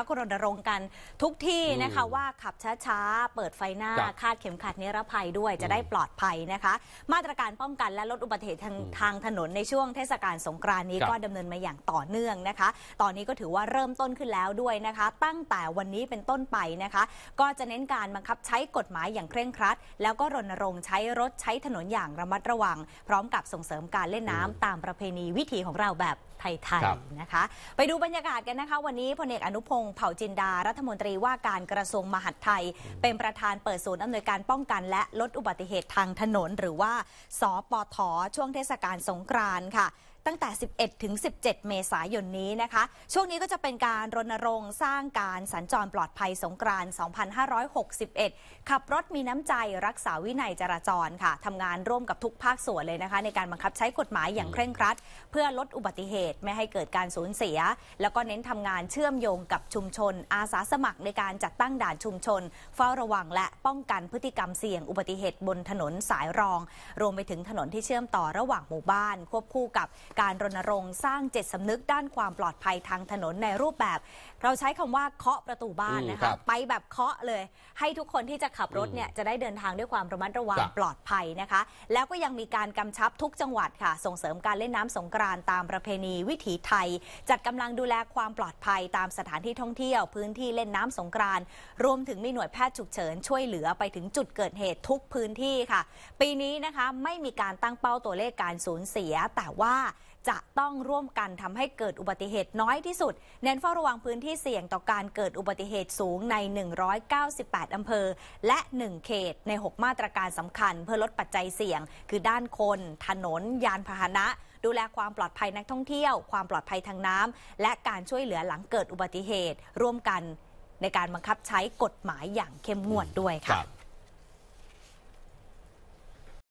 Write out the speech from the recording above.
พักรณรงค์กันทุกที่นะคะว่าขับช้า ๆ เปิดไฟหน้า คาดเข็มขัดนิรภัยด้วยจะได้ปลอดภัยนะคะ มาตรการป้องกันและลดอุบัติเหตุทาง ทางถนนในช่วงเทศกาลสงกรานนี้ก็ดำเนินมาอย่างต่อเนื่องนะคะ ตอนนี้ก็ถือว่าเริ่มต้นขึ้นแล้วด้วยนะคะ ตั้งแต่วันนี้เป็นต้นไปนะคะ ก็จะเน้นการบังคับใช้กฎหมายอย่างเคร่งครัดแล้วก็รณรงค์ใช้รถใช้ถนนอย่างระมัดระวังพร้อมกับส่งเสริมการเล่นน้ำตามประเพณีวิถีของเราแบบไทยๆนะคะ ไปดูบรรยากาศกันนะคะ วันนี้พลเอกอนุพง์งเผ่าจินดารัฐมนตรีว่าการกระทรวงมหาดไทย เป็นประธานเปิดศูนย์อำนวยการป้องกันและลดอุบัติเหตุทางถนน หรือว่า สปทช่วงเทศกาลสงกรานต์ค่ะตั้งแต่ 11 ถึง 17 เมษายนนี้นะคะ ช่วงนี้ก็จะเป็นการรณรงค์สร้างการสัญจรปลอดภัยสงกรานต์ 2561 ขับรถมีน้ำใจรักษาวินัยจราจรค่ะ ทำงานร่วมกับทุกภาคส่วนเลยนะคะ ในการบังคับใช้กฎหมายอย่างเคร่งครัด เพื่อลดอุบัติเหตุไม่ให้เกิดการสูญเสีย แล้วก็เน้นทำงานเชื่อมโยงกับชุมชน อาสาสมัครในการจัดตั้งด่านชุมชนเฝ้าระวังและป้องกันพฤติกรรมเสี่ยงอุบัติเหตุบนถนนสายรอง รวมไปถึงถนนที่เชื่อมต่อระหว่างหมู่บ้าน ควบคู่กับการรณรงค์สร้างเจตสำนึกด้านความปลอดภัยทางถนนในรูปแบบเราใช้คำว่าเคาะประตูบ้านนะคะไปแบบเคาะเลย ให้ทุกคนที่จะขับรถเนี่ยจะได้เดินทางด้วยความระมัดระวังปลอดภัยนะคะ แล้วก็ยังมีการกำชับทุกจังหวัดค่ะ ส่งเสริมการเล่นน้ำสงกรานต์ตามประเพณีวิถีไทย จัดกำลังดูแลความปลอดภัย ตามสถานที่ท่องเที่ยวพื้นที่เล่นน้ำสงกรานต์รวมถึงมีหน่วยแพทย์ฉุกเฉินช่วยเหลือไปถึงจุดเกิดเหตุทุกพื้นที่ค่ะปีนี้นะคะไม่มีการตั้งเป้าตัวเลขการสูญเสีย แต่ว่าจะต้องร่วมกันทำให้เกิดอุบัติเหตุน้อยที่สุด เน้นเฝ้าระวังพื้นที่เสี่ยงต่อการเกิดอุบัติเหตุสูงใน 198อำเภอ และ 1 เขตใน 6 มาตรการสำคัญเพื่อลดปัจจัยเสี่ยง คือด้านคน ถนน ยานพาหนะดูแลความปลอดภัยนักท่องเที่ยวความปลอดภัยทางน้ำ และการช่วยเหลือหลังเกิดอุบัติเหตุร่วมกันในการบังคับใช้กฎหมายอย่างเข้มงวดด้วยค่ะ